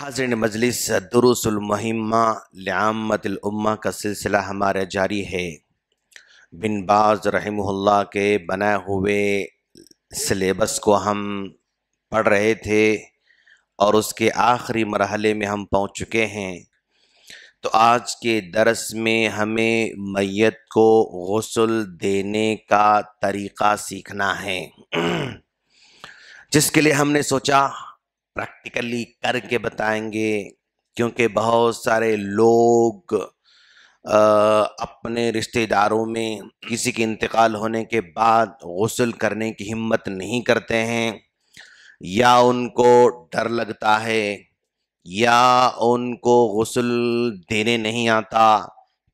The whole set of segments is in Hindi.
हाजरन मजलिस दुरुसलमहिमा लामतुल्मा का सिलसिला हमारा जारी है बिन बाज रहमुल्ला के बनाए हुए सिलेबस को हम पढ़ रहे थे और उसके आखिरी मरहले में हम पहुंच चुके हैं तो आज के दरस में हमें मैत को गसल देने का तरीक़ा सीखना है जिसके लिए हमने सोचा प्रैक्टिकली करके बताएंगे क्योंकि बहुत सारे लोग आ, अपने रिश्तेदारों में किसी के इंतकाल होने के बाद गसल करने की हिम्मत नहीं करते हैं या उनको डर लगता है या उनको गसल देने नहीं आता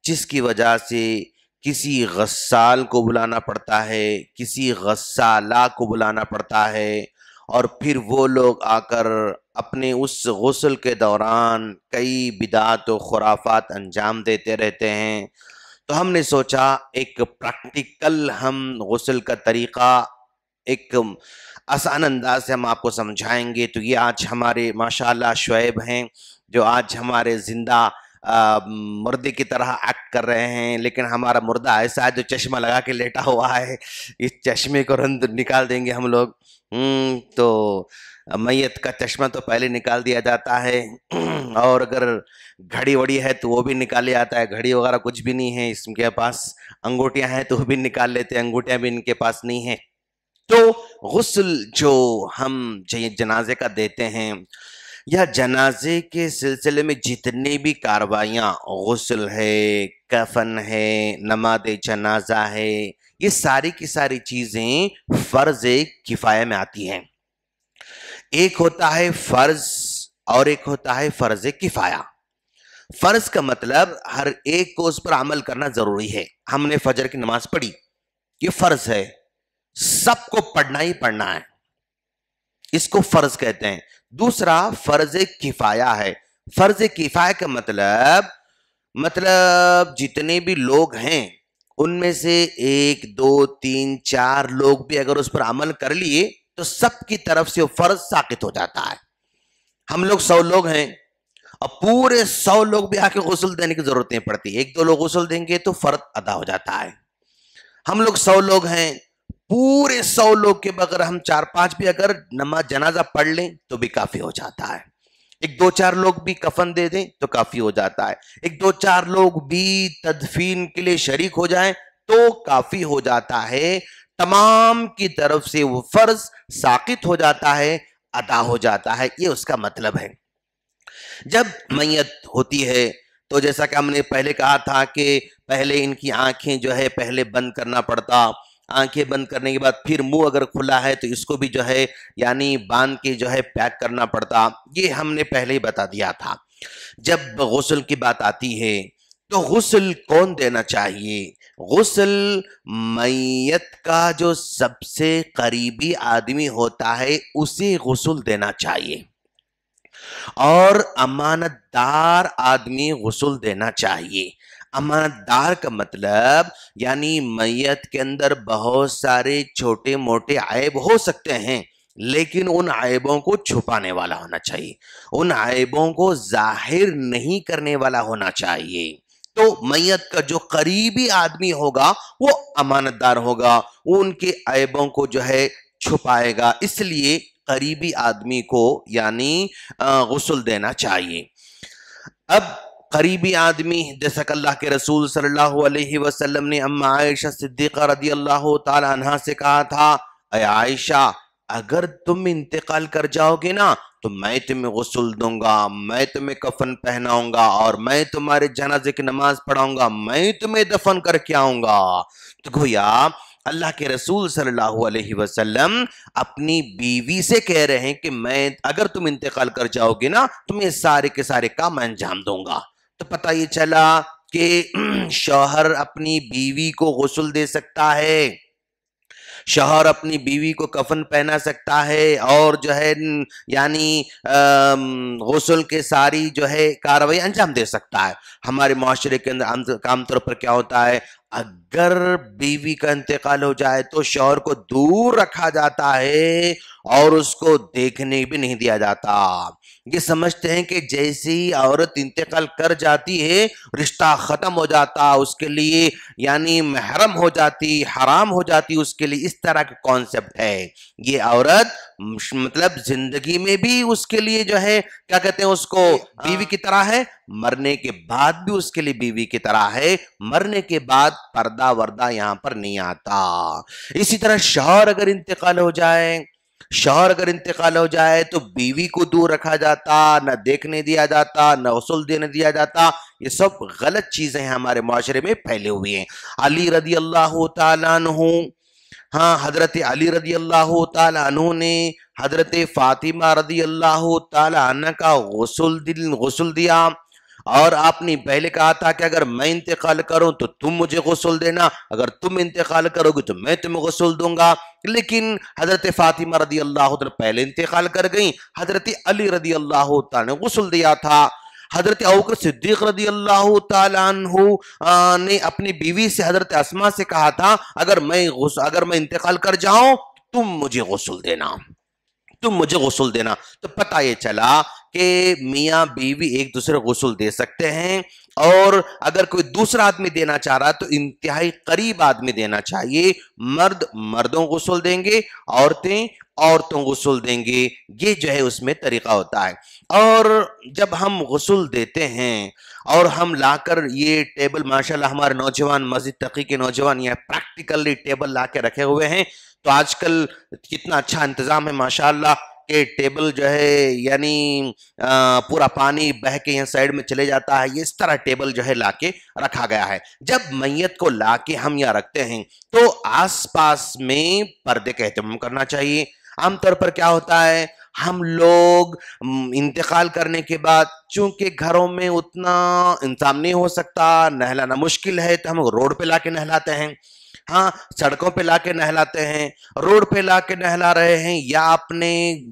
जिसकी वजह से किसी गसाल को बुलाना पड़ता है किसी गसाला को बुलाना पड़ता है और फिर वो लोग आकर अपने उस गसल के दौरान कई बिदात व खुराफात अंजाम देते रहते हैं तो हमने सोचा एक प्रैक्टिकल हम गसल का तरीक़ा एक आसान अंदाज से हम आपको समझाएंगे तो ये आज हमारे माशाल्लाह शुएब हैं जो आज हमारे ज़िंदा मुर्दे की तरह एक्ट कर रहे हैं लेकिन हमारा मुर्दा ऐसा है जो चश्मा लगा के लेटा हुआ है इस चश्मे को रंद निकाल देंगे हम लोग हम्म, तो मैयत का चश्मा तो पहले निकाल दिया जाता है और अगर घड़ी वड़ी है तो वो भी निकाले आता है घड़ी वगैरह कुछ भी नहीं है इसके पास अंगूठियाँ हैं तो वो भी निकाल लेते हैं अंगूठियाँ भी इनके पास नहीं है तो गसल जो हम जनाजे का देते हैं या जनाजे के सिलसिले में जितनी भी कार्रवाइयाँ गसल है कफन है नमाज जनाजा है ये सारी की सारी चीज़ें फ़र्ज किफ़ाया में आती हैं एक होता है फ़र्ज और एक होता है फ़र्ज किफ़ाया फ़र्ज का मतलब हर एक को उस पर अमल करना ज़रूरी है हमने फजर की नमाज़ पढ़ी ये फ़र्ज है सबको पढ़ना ही पढ़ना है इसको फर्ज कहते हैं दूसरा फर्ज किफाया है फर्ज किफाया का मतलब मतलब जितने भी लोग हैं उनमें से एक दो तीन चार लोग भी अगर उस पर अमल कर लिए तो सबकी तरफ से वो फर्ज साकित हो जाता है हम लोग सौ लोग हैं और पूरे सौ लोग भी आके गसल देने की जरूरत नहीं पड़ती एक दो लोग गसल देंगे तो फर्ज अदा हो जाता है हम लोग सौ लोग हैं पूरे सौ लोग के बगैर हम चार पांच भी अगर नमाज जनाजा पढ़ लें तो भी काफी हो जाता है एक दो चार लोग भी कफन दे दें तो काफी हो जाता है एक दो चार लोग भी तदफीन के लिए शरीक हो जाएं तो काफी हो जाता है तमाम की तरफ से वो फर्ज साकित हो जाता है अदा हो जाता है ये उसका मतलब है जब मैयत होती है तो जैसा कि हमने पहले कहा था कि पहले इनकी आंखें जो है पहले बंद करना पड़ता आंखें बंद करने के बाद फिर मुंह अगर खुला है तो इसको भी जो है यानी बांध के जो है पैक करना पड़ता ये हमने पहले ही बता दिया था जब गसल की बात आती है तो गसल कौन देना चाहिए गसल मैयत का जो सबसे करीबी आदमी होता है उसे गसल देना चाहिए और अमानतदार आदमी गसल देना चाहिए अमानतदार का मतलब यानी मैयत के अंदर बहुत सारे छोटे मोटे आयब हो सकते हैं लेकिन उन आयबों को छुपाने वाला होना चाहिए उन आयबों को जाहिर नहीं करने वाला होना चाहिए तो मैयत का जो करीबी आदमी होगा वो अमानतदार होगा उनके आयबों को जो है छुपाएगा इसलिए करीबी आदमी को यानी गसल देना चाहिए अब करीबी आदमी जैसा कि अल्लाह के रसूल सल्लल्लाहु अलैहि वसल्लम ने अम्मा आयशा सिद्दीक़ा रदी अल्लाह तहा से कहा था अय आयशा अगर तुम इंतकाल कर जाओगे ना तो मैं तुम्हें गसल दूंगा मैं तुम्हें कफन पहनाऊंगा और मैं तुम्हारे जनाजे की नमाज पढ़ाऊंगा मैं तुम्हें दफन करके आऊंगा तो गोया अल्लाह के रसूल सल्लल्लाहु अलैहि वसल्लम अपनी बीवी से कह रहे हैं कि मैं अगर तुम इंतकाल कर जाओगे ना तुम्हें सारे के सारे काम अंजाम दूंगा तो पता ये चला कि शौहर अपनी बीवी को गसल दे सकता है शोहर अपनी बीवी को कफन पहना सकता है और जो है यानी गसल के सारी जो है कार्रवाई अंजाम दे सकता है हमारे माशरे के अंदर आमतौर पर क्या होता है अगर बीवी का इंतकाल हो जाए तो शोहर को दूर रखा जाता है और उसको देखने भी नहीं दिया जाता ये समझते हैं कि जैसे ही औरत इंतकाल कर जाती है रिश्ता ख़त्म हो जाता उसके लिए यानी महरम हो जाती हराम हो जाती उसके लिए इस तरह का कॉन्सेप्ट है ये औरत मतलब जिंदगी में भी उसके लिए जो है क्या कहते हैं उसको हाँ। बीवी की तरह है मरने के बाद भी उसके लिए बीवी की तरह है मरने के बाद पर्दा वर्दा यहां पर नहीं आता इसी तरह शौहर अगर इंतकाल हो जाए शोहर अगर इंतकाल हो जाए तो बीवी को दूर रखा जाता न देखने दिया जाता न वसूल देने दिया जाता ये सब गलत चीजें हमारे माशरे में फैले हुए हैं अली रदी अल्लाह तु हाँ हजरत अली रदी अल्लाह तु ने हजरत फातिमा रदी अल्लाह तला का गसल दिल गसल दिया और आपने पहले कहा था कि अगर मैं इंतकाल करूं तो तुम मुझे गसल देना अगर तुम इंतकाल करोगे तो मैं तुम्हें गसल दूंगा लेकिन हजरत फातिमा रदी अल्लाह पहले इंतकाल कर गई हजरत अली रदी अल्लाह ने गसल दिया था हजरत अबकर सिद्दीक रदी अल्लाह तु ने अपनी बीवी से हजरत असमा से कहा था अगर मैं अगर मैं इंतकाल कर जाऊं तुम मुझे गसल देना तुम मुझे गसल देना तो पता ये चला कि मियाँ बीवी एक दूसरे को गसल दे सकते हैं और अगर कोई दूसरा आदमी देना चाह रहा तो इंतहाई करीब आदमी देना चाहिए मर्द मर्दों को गसल देंगे औरतें औरतों गसल देंगे ये जो है उसमें तरीका होता है और जब हम गसल देते हैं और हम लाकर ये टेबल माशाल्लाह हमारे नौजवान मस्जिद तकी के नौजवान यहाँ प्रैक्टिकली टेबल ला रखे हुए हैं तो आजकल कितना अच्छा इंतज़ाम है माशाल्लाह के टेबल जो है यानी पूरा पानी बह के यहाँ साइड में चले जाता है ये इस तरह टेबल जो है लाके रखा गया है जब मैयत को लाके हम यहाँ रखते हैं तो आसपास में पर्दे का अहतमाम करना चाहिए आमतौर पर क्या होता है हम लोग इंतकाल करने के बाद चूंकि घरों में उतना इंतजाम नहीं हो सकता नहलाना मुश्किल है तो हम रोड पे लाके नहलाते हैं हाँ सड़कों पे लाके नहलाते हैं रोड पे लाके नहला रहे हैं या अपने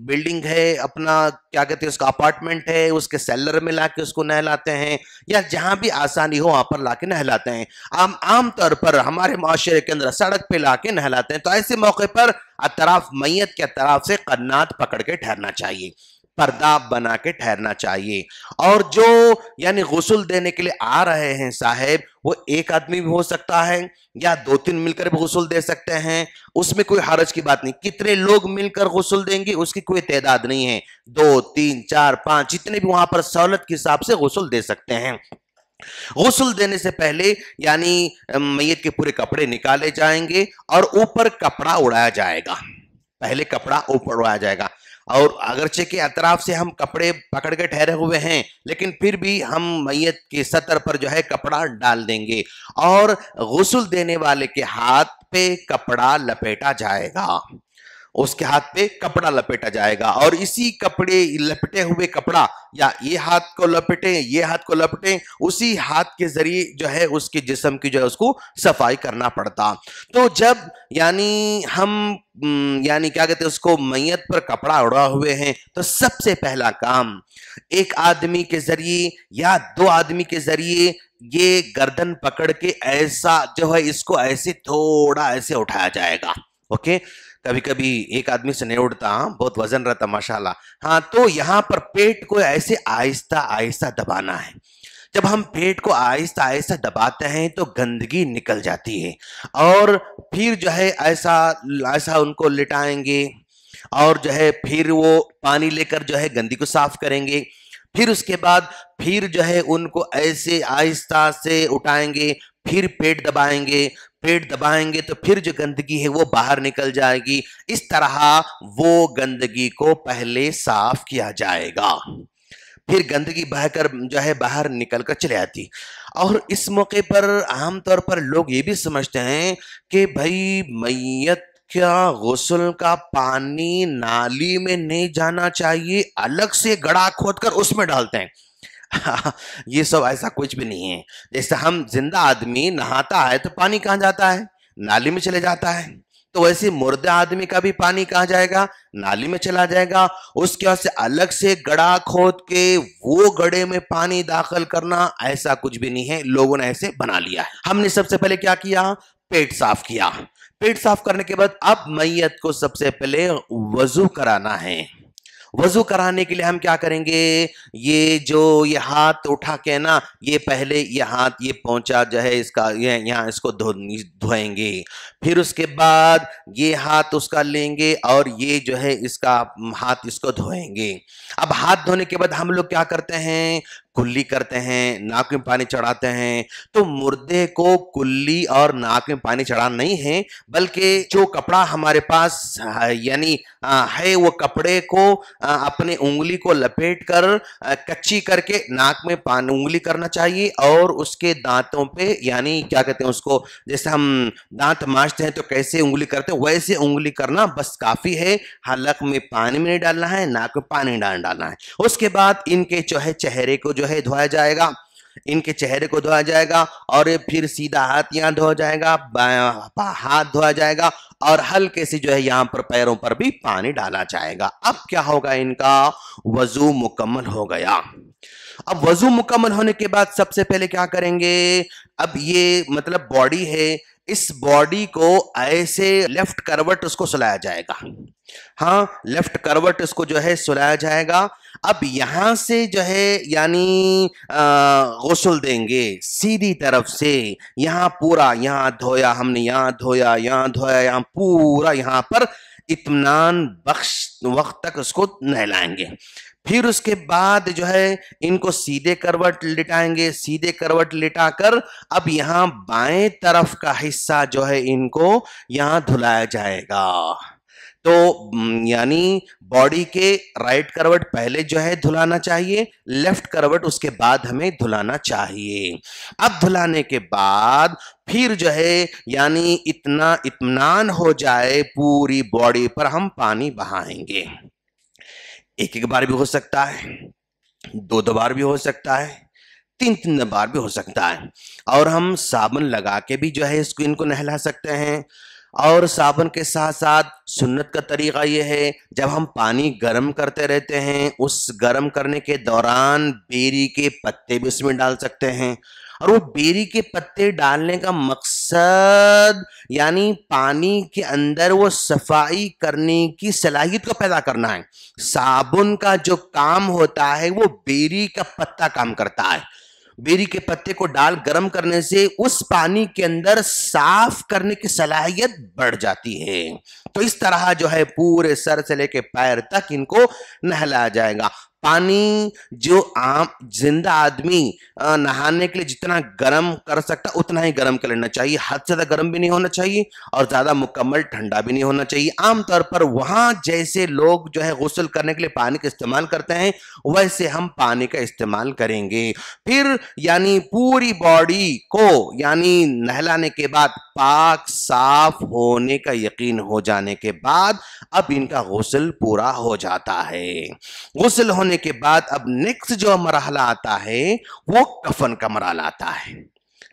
बिल्डिंग है अपना क्या कहते हैं उसका अपार्टमेंट है उसके सेलर में लाके उसको नहलाते हैं या जहां भी आसानी हो वहां पर लाके नहलाते हैं आम आमतौर पर हमारे माशरे के अंदर सड़क पे लाके नहलाते हैं तो ऐसे मौके पर अतराफ मैयत के अतराफ से कन्नात पकड़ के ठहरना चाहिए पर्दा बना के ठहरना चाहिए और जो यानी गसल देने के लिए आ रहे हैं साहेब वो एक आदमी भी हो सकता है या दो तीन मिलकर भी गसल दे सकते हैं उसमें कोई हरज की बात नहीं कितने लोग मिलकर गसल देंगे उसकी कोई तादाद नहीं है दो तीन चार पांच जितने भी वहां पर सहूलत के हिसाब से गसल दे सकते हैं गसल देने से पहले यानी मैत के पूरे कपड़े निकाले जाएंगे और ऊपर कपड़ा उड़ाया जाएगा पहले कपड़ा ऊपर उड़ाया जाएगा और अगरचे के अतराफ से हम कपड़े पकड़ के ठहरे हुए हैं लेकिन फिर भी हम मैयत के सतर पर जो है कपड़ा डाल देंगे और गसल देने वाले के हाथ पे कपड़ा लपेटा जाएगा उसके हाथ पे कपड़ा लपेटा जाएगा और इसी कपड़े लपेटे हुए कपड़ा या ये हाथ को लपेटे ये हाथ को लपेटे उसी हाथ के जरिए जो है उसके जिसम की जो है उसको सफाई करना पड़ता तो जब यानी हम यानी क्या कहते हैं उसको मैयत पर कपड़ा उड़ा हुए हैं तो सबसे पहला काम एक आदमी के जरिए या दो आदमी के जरिए ये गर्दन पकड़ के ऐसा जो है इसको ऐसे थोड़ा ऐसे उठाया जाएगा ओके कभी कभी एक आदमी से नहीं उड़ता हाँ, बहुत वजन रहता माशाला हाँ तो यहाँ पर पेट को ऐसे आहिस्ता आहिस्ता दबाना है जब हम पेट को आहिस्ता आहिस्ता दबाते हैं तो गंदगी निकल जाती है और फिर जो है ऐसा ऐसा उनको लिटाएंगे और जो है फिर वो पानी लेकर जो है गंदी को साफ करेंगे फिर उसके बाद फिर जो है उनको ऐसे आहिस्ता से उठाएंगे फिर पेट दबाएंगे पेट दबाएंगे तो फिर जो गंदगी है वो बाहर निकल जाएगी इस तरह वो गंदगी को पहले साफ किया जाएगा फिर गंदगी बहकर जो है बाहर निकल कर चले आती और इस मौके पर आमतौर पर लोग ये भी समझते हैं कि भाई मैयत क्या गसल का पानी नाली में नहीं जाना चाहिए अलग से गड़ा खोद कर उसमें डालते हैं ये सब ऐसा कुछ भी नहीं है जैसे हम जिंदा आदमी नहाता है तो पानी कहाँ जाता है नाली में चले जाता है तो वैसे मुर्दा आदमी का भी पानी कहाँ जाएगा नाली में चला जाएगा उसके बाद से अलग से गड़ा खोद के वो गड़े में पानी दाखिल करना ऐसा कुछ भी नहीं है लोगों ने ऐसे बना लिया हमने सबसे पहले क्या किया पेट साफ किया पेट साफ करने के बाद अब मैयत को सबसे पहले वजू कराना है वजू कराने के लिए हम क्या करेंगे ये जो ये हाथ उठा के ना ये पहले ये हाथ ये पहुंचा जो है इसका ये यहाँ इसको धोएंगे फिर उसके बाद ये हाथ उसका लेंगे और ये जो है इसका हाथ इसको धोएंगे अब हाथ धोने के बाद हम लोग क्या करते हैं कुल्ली करते हैं नाक में पानी चढ़ाते हैं तो मुर्दे को कुल्ली और नाक में पानी चढ़ाना नहीं है बल्कि जो कपड़ा हमारे पास यानी है वो कपड़े को अपने उंगली को लपेट कर कच्ची करके नाक में पानी उंगली करना चाहिए और उसके दांतों पे यानी क्या कहते हैं उसको जैसे हम दांत माँजते हैं तो कैसे उंगली करते हैं वैसे उंगली करना बस काफ़ी है हलक में पानी में नहीं डालना है नाक में पानी डालना है उसके बाद इनके जो है चेहरे को जो जो है धोया जाएगा इनके चेहरे को धोया जाएगा और फिर सीधा हाथ यहाँ धोया जाएगा हाथ धोया जाएगा और हल्के से जो है यहाँ पर पैरों पर भी पानी डाला जाएगा अब क्या होगा इनका वजू मुकम्मल हो गया अब वजू मुकम्मल होने के बाद सबसे पहले क्या करेंगे अब ये मतलब बॉडी है इस बॉडी को ऐसे लेफ्ट करवट उसको सुलाया जाएगा हाँ लेफ्ट करवट उसको जो है सुलाया जाएगा अब यहां से जो है यानी गसल देंगे सीधी तरफ से यहां पूरा यहां धोया हमने यहां धोया यहां धोया यहां पूरा यहां पर इतमान बख्श वक्त तक उसको नहलाएंगे फिर उसके बाद जो है इनको सीधे करवट लिटाएंगे सीधे करवट लिटाकर अब यहाँ बाएं तरफ का हिस्सा जो है इनको यहाँ धुलाया जाएगा तो यानी बॉडी के राइट करवट पहले जो है धुलाना चाहिए लेफ्ट करवट उसके बाद हमें धुलाना चाहिए अब धुलाने के बाद फिर जो है यानी इतना इतमान हो जाए पूरी बॉडी पर हम पानी बहाएंगे एक एक बार भी हो सकता है दो दो बार भी हो सकता है तीन तीन बार भी हो सकता है और हम साबुन लगा के भी जो है स्किन इनको नहला सकते हैं और साबुन के साथ साथ सुन्नत का तरीका यह है जब हम पानी गर्म करते रहते हैं उस गर्म करने के दौरान बेरी के पत्ते भी उसमें डाल सकते हैं और वो बेरी के पत्ते डालने का मकसद जसद यानी पानी के अंदर वो सफाई करने की सलाहियत को पैदा करना है साबुन का जो काम होता है वो बेरी का पत्ता काम करता है बेरी के पत्ते को डाल गर्म करने से उस पानी के अंदर साफ करने की सलाहियत बढ़ जाती है तो इस तरह जो है पूरे सर से लेके पैर तक इनको नहलाया जाएगा पानी जो आम जिंदा आदमी नहाने के लिए जितना गर्म कर सकता उतना ही गर्म कर लेना चाहिए हद से ज़्यादा गर्म भी नहीं होना चाहिए और ज़्यादा मुकम्मल ठंडा भी नहीं होना चाहिए आमतौर पर वहां जैसे लोग जो है गसल करने के लिए पानी का इस्तेमाल करते हैं वैसे हम पानी का इस्तेमाल करेंगे फिर यानी पूरी बॉडी को यानी नहलाने के बाद पाक साफ होने का यकीन हो जाने के बाद अब इनका गसल पूरा हो जाता है गसल होने जाने के बाद अब नेक्स्ट जो मरहला आता है वो कफन का मरहला आता है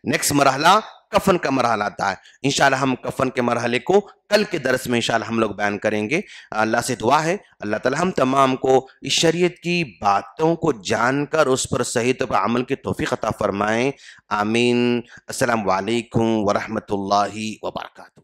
नेक्स्ट मरहला कफन का मरहला आता है इंशाल्लाह हम कफन के मरहले को कल के दरस में इंशाल्लाह हम लोग बयान करेंगे अल्लाह से दुआ है अल्लाह ताला हम तमाम को इस शरीयत की बातों को जानकर उस पर सही तौर पर अमल की तोफ़ी अता फ़रमाएँ आमीन असलकम वरहमल वर्का